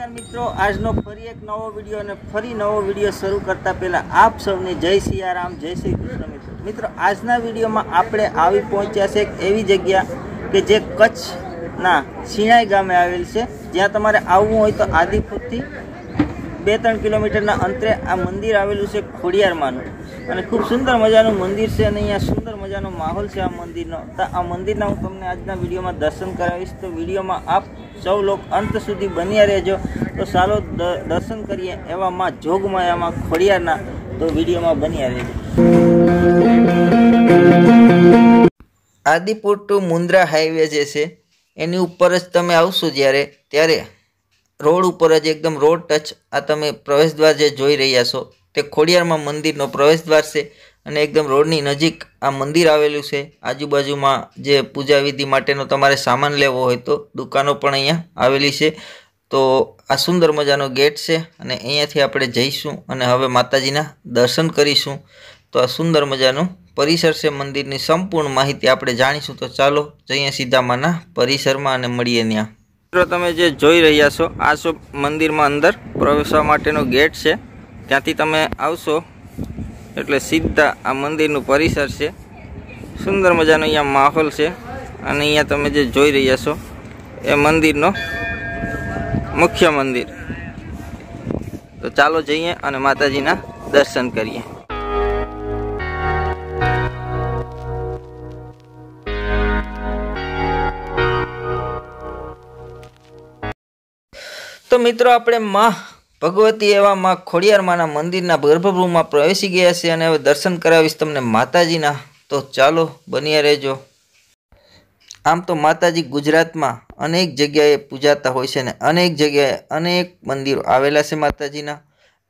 નમસ્કાર મિત્રો આજનો ફરી એક નવો વિડીયો અને ફરી નવો વિડીયો શરૂ કરતા પહેલાં આપ સૌને જય સિયારામ જય શ્રી કૃષ્ણ મિત્રો મિત્રો આજના વિડીયોમાં આપણે આવી પહોંચ્યા છે એક એવી જગ્યા કે જે કચ્છના સિણાઈ ગામે આવેલ છે જ્યાં તમારે આવવું હોય તો આદિપુરથી બે ત્રણ કિલોમીટરના અંતરે આ મંદિર આવેલું છે ખોડિયારમાંનું અને ખૂબ સુંદર મજાનું મંદિર છે અને અહીંયા સુંદર મજાનો માહોલ છે આ મંદિરનો તો આ મંદિરના હું તમને આજના વિડીયોમાં દર્શન કરાવીશ તો વિડીયોમાં આપ સૌ લોક અંત સુધી બન્યા રહેજો તો ચાલો દર્શન કરીએ એવામાં જોગમાયામાં ખોડિયારના તો વિડીયોમાં બન્યા રહેજો આદિપુર ટુ મુન્દ્રા હાઈવે જે છે એની ઉપર જ તમે આવશો જ્યારે ત્યારે રોડ ઉપર જ એકદમ રોડ ટચ આ તમે પ્રવેશદ્વાર જે જોઈ રહ્યા છો તે ખોડિયારમાં મંદિરનો પ્રવેશદ્વાર છે અને એકદમ રોડની નજીક આ મંદિર આવેલું છે આજુબાજુમાં જે પૂજા વિધિ માટેનો તમારે સામાન લેવો હોય તો દુકાનો પણ અહીંયા આવેલી છે તો આ સુંદર મજાનો ગેટ છે અને અહીંયાથી આપણે જઈશું અને હવે માતાજીના દર્શન કરીશું તો આ સુંદર મજાનું પરિસર છે મંદિરની સંપૂર્ણ માહિતી આપણે જાણીશું તો ચાલો જઈએ સીધા માના પરિસરમાં અને મળીએ ત્યાં મિત્રો તમે જે જોઈ રહ્યા છો આ શો મંદિરમાં અંદર પ્રવેશવા માટેનો ગેટ છે ત્યાંથી તમે આવશો એટલે સીધા આ મંદિરનું પરિસર છે સુંદર મજાનો અહીંયા માહોલ છે અને અહીંયા તમે જે જોઈ રહ્યા છો એ મંદિરનો મુખ્ય મંદિર તો ચાલો જઈએ અને માતાજીના દર્શન કરીએ તો મિત્રો આપણે મા ભગવતી એવામાં ખોડિયારમાના મંદિરના ગર્ભગૃહમાં પ્રવેશી ગયા છે અને હવે દર્શન કરાવીશ તમને માતાજીના તો ચાલો બન્યા રહેજો આમ તો માતાજી ગુજરાતમાં અનેક જગ્યાએ પૂજાતા હોય છે અને અનેક જગ્યાએ અનેક મંદિરો આવેલા છે માતાજીના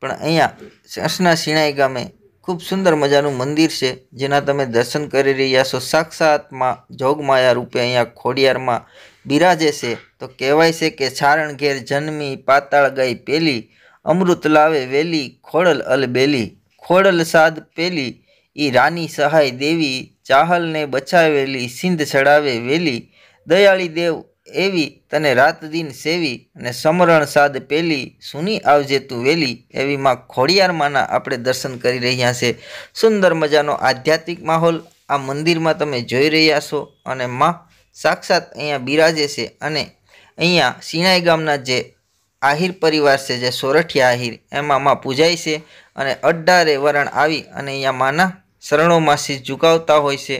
પણ અહીંયા સંસના સિણાઈ ગામે ખૂબ સુંદર મજાનું મંદિર છે જેના તમે દર્શન કરી રહ્યા છો સાક્ષાતમાં જોગમાયા રૂપે અહીંયા ખોડિયારમાં બિરાજે છે તો કહેવાય છે કે સારણ ઘેર જન્મી પાતાળ ગઈ પેલી અમૃત લાવે વેલી ખોડલ અલ બેલી ખોડલ સાદ પેલી ઈ રાની સહાય દેવી ચાહલને બચાવેલી સિંધ ચડાવે વેલી દયાળી દેવ એવી તને રાત દિન સેવી અને સમરણ સાદ પેલી સુની આવજે તું વેલી એવી માં ખોડિયારમાંના આપણે દર્શન કરી રહ્યા છે સુંદર મજાનો આધ્યાત્મિક માહોલ આ મંદિરમાં તમે જોઈ રહ્યા છો અને માં સાક્ષાત અહીંયા બિરાજે છે અને અહીંયા સિણાઈ ગામના જે આહિર પરિવાર છે જે સોરઠિયા આહિર એમાં માં પૂજાય છે અને અડ્ડારે વરણ આવી અને અહીંયા માના શરણોમાં ઝુકાવતા હોય છે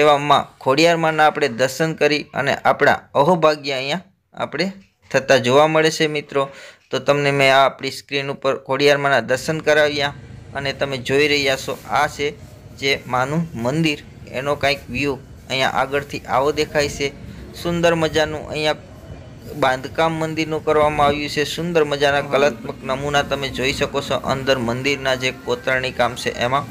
એવા માં ખોડિયાર માના આપણે દર્શન કરી અને આપણા અહોભાગ્ય અહીંયા આપણે થતાં જોવા મળે છે મિત્રો તો તમને મેં આ આપણી સ્ક્રીન ઉપર ખોડિયાર માના દર્શન કરાવ્યા અને તમે જોઈ રહ્યા છો આ છે જે માનું મંદિર એનો કાંઈક વ્યૂ અહીંયા આગળથી આવો દેખાય છે સુંદર મજાનું અહીંયા બાંધકામ મંદિરનું કરવામાં આવ્યું છે સુંદર મજાના કલાત્મક નમૂના તમે જોઈ શકો છો અંદર મંદિરના જે કોતરણી કામ છે એમાં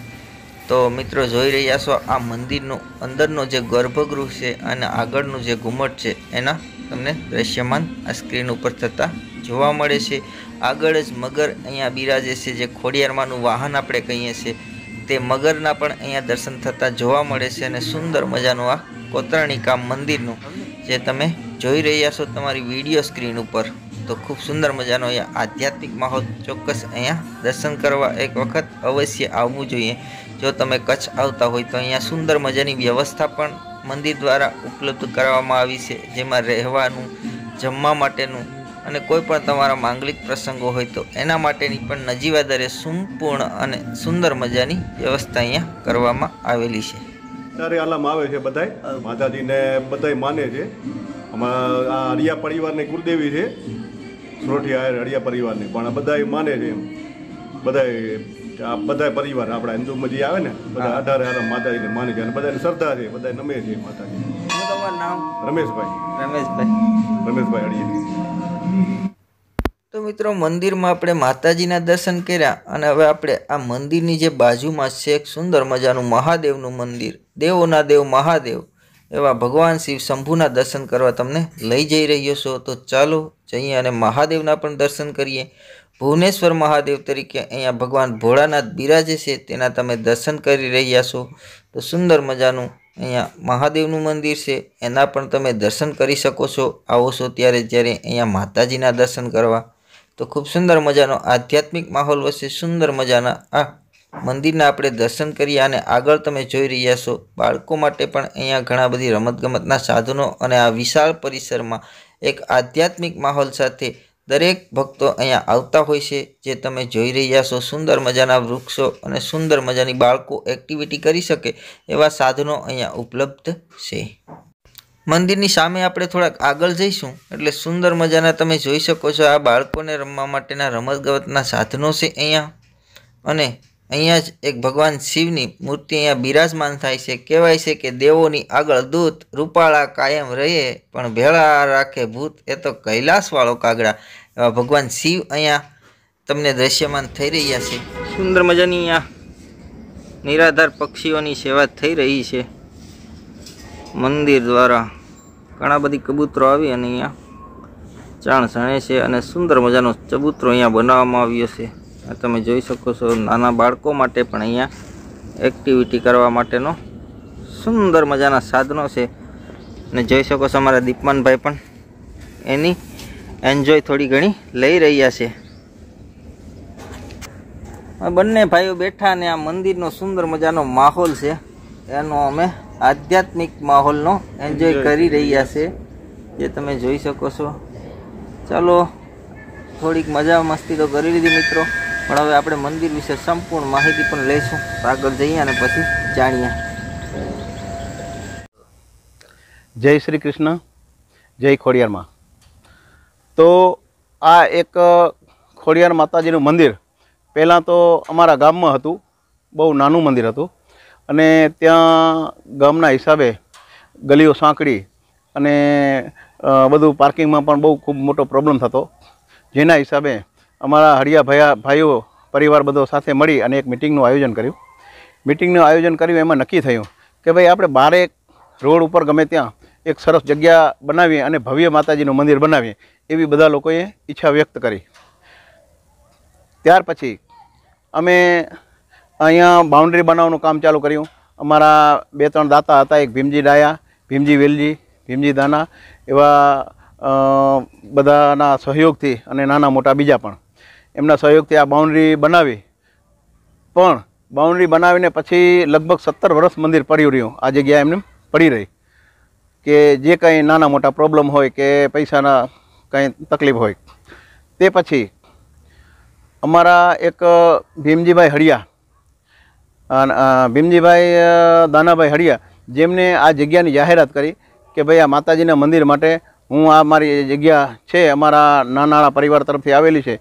તો મિત્રો જોઈ રહ્યા છો આ મંદિરનું અંદરનો જે ગર્ભગૃહ છે અને આગળનું જે ઘુમટ છે એના તમને દ્રશ્યમાન આ સ્ક્રીન ઉપર થતાં જોવા મળે છે આગળ જ મગર અહીંયા બિરાજે છે જે ખોડિયારમાંનું વાહન આપણે કહીએ છીએ તે મગરના પણ અહીંયા દર્શન થતાં જોવા મળે છે અને સુંદર મજાનું આ કોતરણી કામ મંદિરનું જે તમે જોઈ રહ્યા છો તમારી વિડીયો સ્ક્રીન ઉપર તો ખૂબ સુંદર મજાનો અહીંયા આધ્યાત્મિક માહોલ ચોક્કસ અહીંયા દર્શન કરવા એક વખત અવશ્ય આવવું જોઈએ જો તમે કચ્છ આવતા હોય તો અહીંયા સુંદર મજાની વ્યવસ્થા પણ મંદિર દ્વારા ઉપલબ્ધ કરાવવામાં આવી છે જેમાં રહેવાનું જમવા માટેનું અને કોઈ પણ તમારા માંગલિક પ્રસંગો હોય તો એના માટેની પણ નજીવા દરે સંપૂર્ણ અને સુંદર મજાની વ્યવસ્થા અહીંયા કરવામાં આવેલી છે ત્યારે આલામ આવે છે બધાય માતાજીને બધાય માને છે અમારા આ અડિયા પરિવારની કુળદેવી છે સોરઠિયા અડિયા પરિવારની પણ બધાય માને છે એમ બધાય આ બધા પરિવાર આપણા હિન્દુ મજી આવે ને બધા અઢારે આરામ માતાજીને માને છે અને બધાની શ્રદ્ધા છે બધા નમે છે માતાજી રમેશભાઈ રમેશભાઈ રમેશભાઈ અડિયા મિત્રો મંદિરમાં આપણે માતાજીના દર્શન કર્યા અને હવે આપણે આ મંદિરની જે બાજુમાં છે એક સુંદર મજાનું મહાદેવનું મંદિર દેવોના દેવ મહાદેવ એવા ભગવાન શિવ શંભુના દર્શન કરવા તમને લઈ જઈ રહ્યો છો તો ચાલો જઈએ અને મહાદેવના પણ દર્શન કરીએ ભુવનેશ્વર મહાદેવ તરીકે અહીંયા ભગવાન ભોળાનાથ બિરાજે છે તેના તમે દર્શન કરી રહ્યા છો તો સુંદર મજાનું અહીંયા મહાદેવનું મંદિર છે એના પણ તમે દર્શન કરી શકો છો આવો છો ત્યારે જ્યારે અહીંયા માતાજીના દર્શન કરવા તો ખૂબ સુંદર મજાનો આધ્યાત્મિક માહોલ વચ્ચે સુંદર મજાના આ મંદિરના આપણે દર્શન કરીએ અને આગળ તમે જોઈ રહ્યા છો બાળકો માટે પણ અહીંયા ઘણા બધી રમતગમતના સાધનો અને આ વિશાળ પરિસરમાં એક આધ્યાત્મિક માહોલ સાથે દરેક ભક્તો અહીંયા આવતા હોય છે જે તમે જોઈ રહ્યા છો સુંદર મજાના વૃક્ષો અને સુંદર મજાની બાળકો એક્ટિવિટી કરી શકે એવા સાધનો અહીંયા ઉપલબ્ધ છે મંદિરની સામે આપણે થોડાક આગળ જઈશું એટલે સુંદર મજાના તમે જોઈ શકો છો આ બાળકોને રમવા માટેના રમતગમતના સાધનો છે અહીંયા અને અહીંયા જ એક ભગવાન શિવની મૂર્તિ અહીંયા બિરાજમાન થાય છે કહેવાય છે કે દેવોની આગળ દૂત રૂપાળા કાયમ રહે પણ ભેળા રાખે ભૂત એ તો કૈલાસવાળો કાગડા એવા ભગવાન શિવ અહીંયા તમને દ્રશ્યમાન થઈ રહ્યા છે સુંદર મજાની અહીંયા નિરાધાર પક્ષીઓની સેવા થઈ રહી છે મંદિર દ્વારા ઘણા બધી કબૂતરો આવી અને અહીંયા ચાણ સણે છે અને સુંદર મજાનો ચબૂતરો અહીંયા બનાવવામાં આવ્યો છે તમે જોઈ શકો છો નાના બાળકો માટે પણ અહીંયા એક્ટિવિટી કરવા માટેનો સુંદર મજાના સાધનો છે અને જોઈ શકો છો અમારા દીપમાનભાઈ પણ એની એન્જોય થોડી ઘણી લઈ રહ્યા છે બંને ભાઈઓ બેઠા અને આ મંદિરનો સુંદર મજાનો માહોલ છે એનો અમે આધ્યાત્મિક માહોલનો એન્જોય કરી રહ્યા છે જે તમે જોઈ શકો છો ચાલો થોડીક મજા મસ્તી તો કરી લીધી મિત્રો પણ હવે આપણે મંદિર વિશે સંપૂર્ણ માહિતી પણ લઈશું આગળ જઈએ અને પછી જાણીએ જય શ્રી કૃષ્ણ જય ખોડિયારમાં તો આ એક ખોડિયાર માતાજીનું મંદિર પહેલાં તો અમારા ગામમાં હતું બહુ નાનું મંદિર હતું અને ત્યાં ગામના હિસાબે ગલીઓ સાંકડી અને બધું પાર્કિંગમાં પણ બહુ ખૂબ મોટો પ્રોબ્લેમ થતો જેના હિસાબે અમારા હરિયા ભયા ભાઈઓ પરિવાર બધો સાથે મળી અને એક મિટિંગનું આયોજન કર્યું મિટિંગનું આયોજન કર્યું એમાં નક્કી થયું કે ભાઈ આપણે બારે રોડ ઉપર ગમે ત્યાં એક સરસ જગ્યા બનાવીએ અને ભવ્ય માતાજીનું મંદિર બનાવીએ એવી બધા લોકોએ ઈચ્છા વ્યક્ત કરી ત્યાર પછી અમે અહીંયા બાઉન્ડ્રી બનાવવાનું કામ ચાલુ કર્યું અમારા બે ત્રણ દાતા હતા એક ભીમજી ડાયા ભીમજી વેલજી ભીમજી દાના એવા બધાના સહયોગથી અને નાના મોટા બીજા પણ એમના સહયોગથી આ બાઉન્ડ્રી બનાવી પણ બાઉન્ડ્રી બનાવીને પછી લગભગ સત્તર વર્ષ મંદિર પડ્યું રહ્યું આ જગ્યા એમને પડી રહી કે જે કંઈ નાના મોટા પ્રોબ્લેમ હોય કે પૈસાના કંઈ તકલીફ હોય તે પછી અમારા એક ભીમજીભાઈ હળિયા ભીમજીભાઈ દાનાભાઈ હળિયા જેમને આ જગ્યાની જાહેરાત કરી કે ભાઈ આ માતાજીના મંદિર માટે હું આ મારી જગ્યા છે અમારા નાના પરિવાર તરફથી આવેલી છે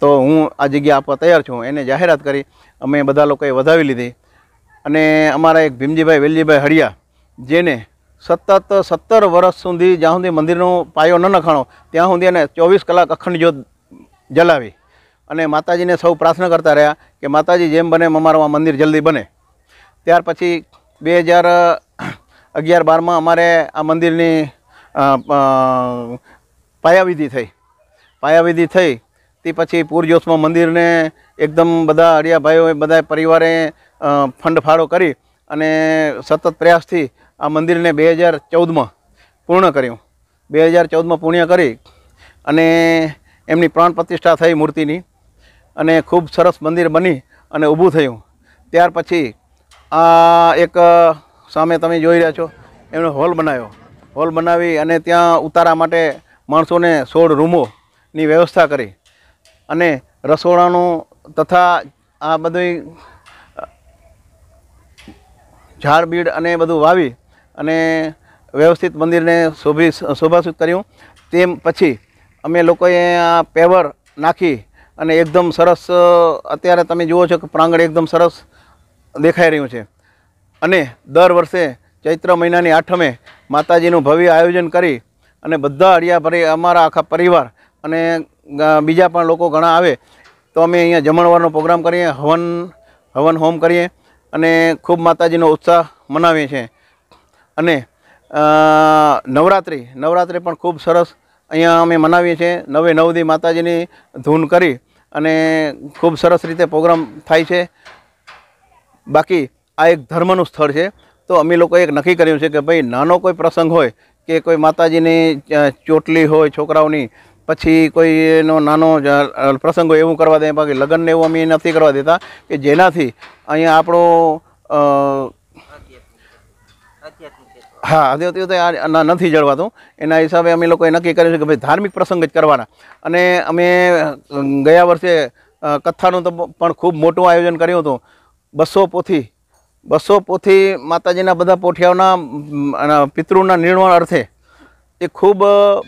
તો હું આ જગ્યા આપવા તૈયાર છું એને જાહેરાત કરી અમે બધા લોકોએ વધાવી લીધી અને અમારા એક ભીમજીભાઈ વેલજીભાઈ હળિયા જેને સતત સત્તર વર્ષ સુધી જ્યાં સુધી મંદિરનો પાયો ન નખાણો ત્યાં સુધી એને ચોવીસ કલાક અખંડ જ્યોત જલાવી અને માતાજીને સૌ પ્રાર્થના કરતા રહ્યા કે માતાજી જેમ બને અમારું આ મંદિર જલ્દી બને ત્યાર પછી બે હજાર અગિયાર બારમાં અમારે આ મંદિરની પાયાવિધિ થઈ પાયાવિધિ થઈ તે પછી પૂરજોશમાં મંદિરને એકદમ બધા અડિયાભાઈઓએ બધા પરિવારે ફંડ ફાળો કરી અને સતત પ્રયાસથી આ મંદિરને બે હજાર ચૌદમાં પૂર્ણ કર્યું બે હજાર ચૌદમાં પૂર્ણ કરી અને એમની પ્રાણ પ્રતિષ્ઠા થઈ મૂર્તિની અને ખૂબ સરસ મંદિર બની અને ઊભું થયું ત્યાર પછી આ એક સામે તમે જોઈ રહ્યા છો એમણે હોલ બનાવ્યો હોલ બનાવી અને ત્યાં ઉતારા માટે માણસોને સોળ રૂમોની વ્યવસ્થા કરી અને રસોડાનું તથા આ બધી ઝાડબીડ અને બધું વાવી અને વ્યવસ્થિત મંદિરને શોભી શોભાશિત કર્યું તેમ પછી અમે લોકોએ આ પેવર નાખી અને એકદમ સરસ અત્યારે તમે જુઓ છો કે પ્રાંગણ એકદમ સરસ દેખાઈ રહ્યું છે અને દર વર્ષે ચૈત્ર મહિનાની આઠમે માતાજીનું ભવ્ય આયોજન કરી અને બધા અડિયાભરી અમારા આખા પરિવાર અને બીજા પણ લોકો ઘણા આવે તો અમે અહીંયા જમણવારનો પ્રોગ્રામ કરીએ હવન હવન હોમ કરીએ અને ખૂબ માતાજીનો ઉત્સાહ મનાવીએ છીએ અને નવરાત્રિ નવરાત્રિ પણ ખૂબ સરસ અહીંયા અમે મનાવીએ છીએ નવે નવ દી માતાજીની ધૂન કરી અને ખૂબ સરસ રીતે પ્રોગ્રામ થાય છે બાકી આ એક ધર્મનું સ્થળ છે તો અમે લોકો એક નક્કી કર્યું છે કે ભાઈ નાનો કોઈ પ્રસંગ હોય કે કોઈ માતાજીની ચોટલી હોય છોકરાઓની પછી કોઈ એનો નાનો પ્રસંગ હોય એવું કરવા દે બાકી લગ્નને એવું અમે નથી કરવા દેતા કે જેનાથી અહીંયા આપણો હા અત્યારે તો નથી જળવાતું એના હિસાબે અમે લોકોએ નક્કી કર્યું છે કે ભાઈ ધાર્મિક પ્રસંગ જ કરવાના અને અમે ગયા વર્ષે કથાનું તો પણ ખૂબ મોટું આયોજન કર્યું હતું બસો પોથી બસો પોથી માતાજીના બધા પોઠિયાઓના પિતૃના નિર્માણ અર્થે એ ખૂબ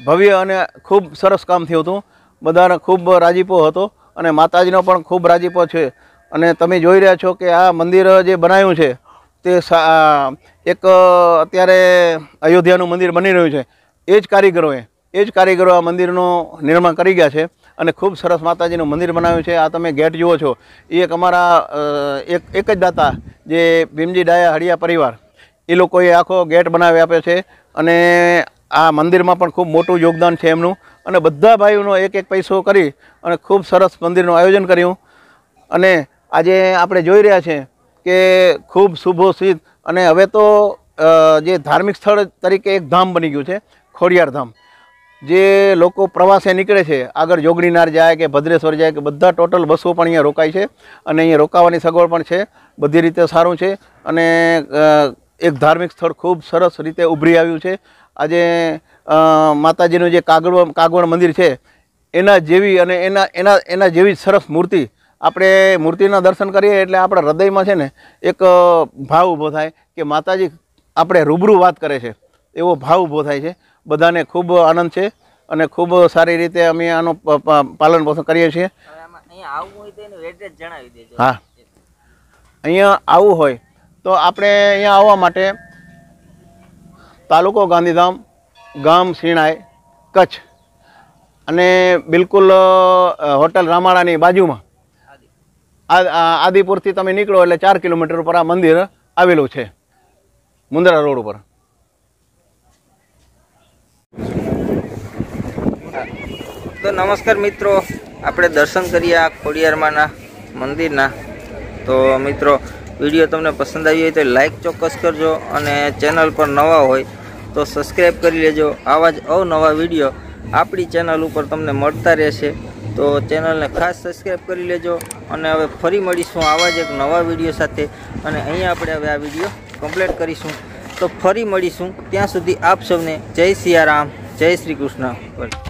ભવ્ય અને ખૂબ સરસ કામ થયું હતું બધાને ખૂબ રાજીપો હતો અને માતાજીનો પણ ખૂબ રાજીપો છે અને તમે જોઈ રહ્યા છો કે આ મંદિર જે બનાવ્યું છે તે એક અત્યારે અયોધ્યાનું મંદિર બની રહ્યું છે એ જ કારીગરોએ એ જ કારીગરો આ મંદિરનું નિર્માણ કરી ગયા છે અને ખૂબ સરસ માતાજીનું મંદિર બનાવ્યું છે આ તમે ગેટ જુઓ છો એ એક અમારા એક એક જ દાતા જે ભીમજી ડાયા હળિયા પરિવાર એ લોકોએ આખો ગેટ બનાવી આપ્યો છે અને આ મંદિરમાં પણ ખૂબ મોટું યોગદાન છે એમનું અને બધા ભાઈઓનો એક એક પૈસો કરી અને ખૂબ સરસ મંદિરનું આયોજન કર્યું અને આજે આપણે જોઈ રહ્યા છીએ કે ખૂબ શુભોષિત અને હવે તો જે ધાર્મિક સ્થળ તરીકે એક ધામ બની ગયું છે ખોડિયાર ધામ જે લોકો પ્રવાસે નીકળે છે આગળ જોગણીનાર જાય કે ભદ્રેશ્વર જાય કે બધા ટોટલ બસો પણ અહીંયા રોકાય છે અને અહીંયા રોકાવાની સગવડ પણ છે બધી રીતે સારું છે અને એક ધાર્મિક સ્થળ ખૂબ સરસ રીતે ઉભરી આવ્યું છે આજે માતાજીનું જે કાગળ કાગવણ મંદિર છે એના જેવી અને એના એના એના જેવી સરસ મૂર્તિ આપણે મૂર્તિના દર્શન કરીએ એટલે આપણા હૃદયમાં છે ને એક ભાવ ઊભો થાય કે માતાજી આપણે રૂબરૂ વાત કરે છે એવો ભાવ ઊભો થાય છે બધાને ખૂબ આનંદ છે અને ખૂબ સારી રીતે અમે આનું પાલન પોષણ કરીએ છીએ હા અહીંયા આવવું હોય તો આપણે અહીંયા આવવા માટે તાલુકો ગાંધીધામ ગામ સિણાય કચ્છ અને બિલકુલ હોટલ રામાળાની બાજુમાં આદિપુરથી તમે નીકળો એટલે ચાર કિલોમીટર ઉપર આ મંદિર આવેલું છે મુંદ્રા રોડ ઉપર તો નમસ્કાર મિત્રો આપણે દર્શન કર્યા ખોડિયારમાંના મંદિરના તો મિત્રો વિડીયો તમને પસંદ આવી હોય તો લાઈક ચોક્કસ કરજો અને ચેનલ પર નવા હોય તો સબસ્ક્રાઈબ કરી લેજો આવા જ અવનવા વિડીયો આપણી ચેનલ ઉપર તમને મળતા રહેશે તો ચેનલને ખાસ સબસ્ક્રાઈબ કરી લેજો અને હવે ફરી મળીશું આવા જ એક નવા વિડીયો સાથે અને અહીંયા આપણે હવે આ વિડીયો કમ્પ્લીટ કરીશું તો ફરી મળીશું ત્યાં સુધી આપ સૌને જય સિયારામ જય શ્રી કૃષ્ણ